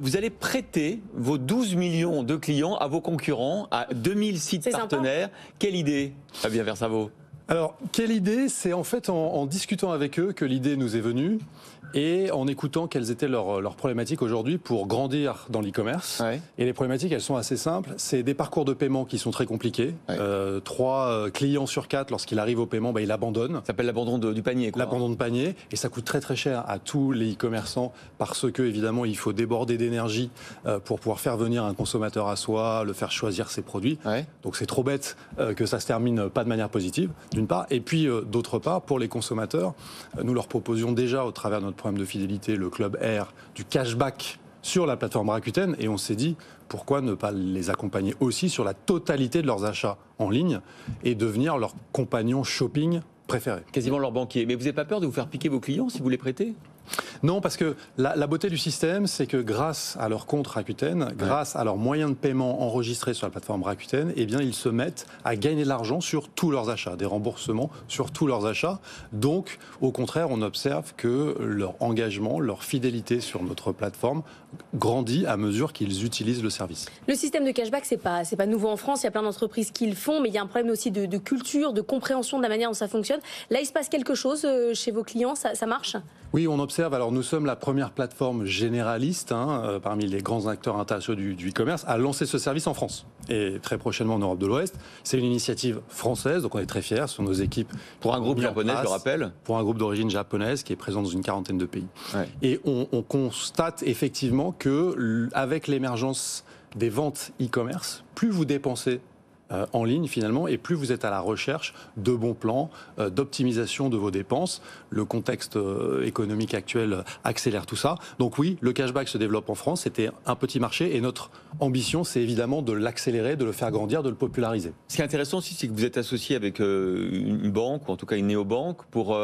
vous allez prêter vos 12 millions de clients à vos concurrents, à 2000 sites partenaires. Quelle idée, Fabien Versavo alors, quelle idée C'est en fait en, discutant avec eux que l'idée nous est venue et en écoutant quelles étaient leurs, problématiques aujourd'hui pour grandir dans l'e-commerce. Et les problématiques, elles sont assez simples. C'est des parcours de paiement qui sont très compliqués. Euh, trois euh, clients sur quatre, lorsqu'il arrive au paiement, bah, il abandonne. Ça s'appelle l'abandon du panier. L'abandon de panier. Et ça coûte très très cher à tous les e-commerçants parce que, évidemment, il faut déborder d'énergie euh, pour pouvoir faire venir un consommateur à soi, le faire choisir ses produits. Donc c'est trop bête que ça se termine pas de manière positive et puis euh, d'autre part, pour les consommateurs, euh, nous leur proposions déjà au travers de notre programme de fidélité, le Club Air, du cashback sur la plateforme Rakuten et on s'est dit pourquoi ne pas les accompagner aussi sur la totalité de leurs achats en ligne et devenir leur compagnon shopping préféré. Quasiment leur banquier. Mais vous n'avez pas peur de vous faire piquer vos clients si vous les prêtez non, parce que la, beauté du système, c'est que grâce à leur compte Rakuten, grâce à leurs moyens de paiement enregistrés sur la plateforme Rakuten, eh bien, ils se mettent à gagner de l'argent sur tous leurs achats, des remboursements sur tous leurs achats. Donc, au contraire, on observe que leur engagement, leur fidélité sur notre plateforme grandit à mesure qu'ils utilisent le service. Le système de cashback, c'est pas, c'est pas nouveau en France. Il y a plein d'entreprises qui le font, mais il y a un problème aussi de, culture, de compréhension de la manière dont ça fonctionne. Là, il se passe quelque chose euh, chez vos clients, ça, ça marche Oui, on observe. Alors, nous sommes la première plateforme généraliste hein, euh, parmi les grands acteurs internationaux du, e-commerce à lancer ce service en France et très prochainement en Europe de l'Ouest. C'est une initiative française, donc on est très fiers. sur nos équipes. Pour un groupe japonais, je le rappelle. Pour un groupe d'origine japonaise qui est présent dans une quarantaine de pays. Et on, on constate effectivement que avec l'émergence des ventes e-commerce, plus vous dépensez euh, en ligne finalement, et plus vous êtes à la recherche de bons plans, euh, d'optimisation de vos dépenses. Le contexte euh, économique actuel accélère tout ça. Donc oui, le cashback se développe en France, c'était un petit marché, et notre ambition, c'est évidemment de l'accélérer, de le faire grandir, de le populariser. Ce qui est intéressant aussi, c'est que vous êtes associé avec une banque, ou en tout cas une néobanque, pour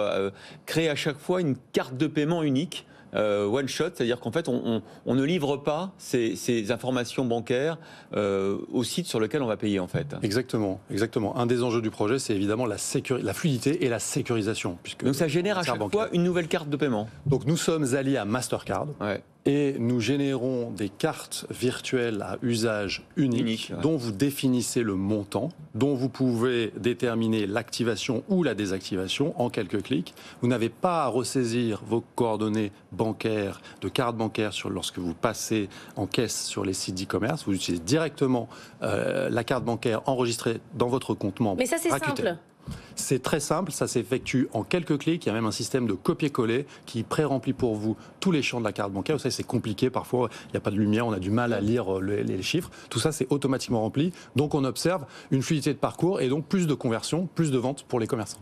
créer à chaque fois une carte de paiement unique euh, one shot, c'est-à-dire qu'en fait, on, ne livre pas ces, informations bancaires euh, au site sur lequel on va payer, en fait. Exactement, exactement. Un des enjeux du projet, c'est évidemment la, la fluidité et la sécurisation. Puisque Donc ça génère à chaque fois une nouvelle carte de paiement. Donc nous sommes alliés à Mastercard et nous générons des cartes virtuelles à usage unique, dont vous définissez le montant, dont vous pouvez déterminer l'activation ou la désactivation en quelques clics. Vous n'avez pas à ressaisir vos coordonnées bancaires, de carte bancaire lorsque vous passez en caisse sur les sites d'e-commerce. Vous utilisez directement euh, la carte bancaire enregistrée dans votre compte membre. Mais ça c'est e. simple. C'est très simple, ça s'effectue en quelques clics. Il y a même un système de copier-coller qui pré-remplit pour vous tous les champs de la carte bancaire. Vous savez, c'est compliqué parfois, il n'y a pas de lumière, on a du mal à lire euh, les, chiffres. Tout ça, c'est automatiquement rempli. Donc, on observe une fluidité de parcours et donc plus de conversion, plus de ventes pour les commerçants.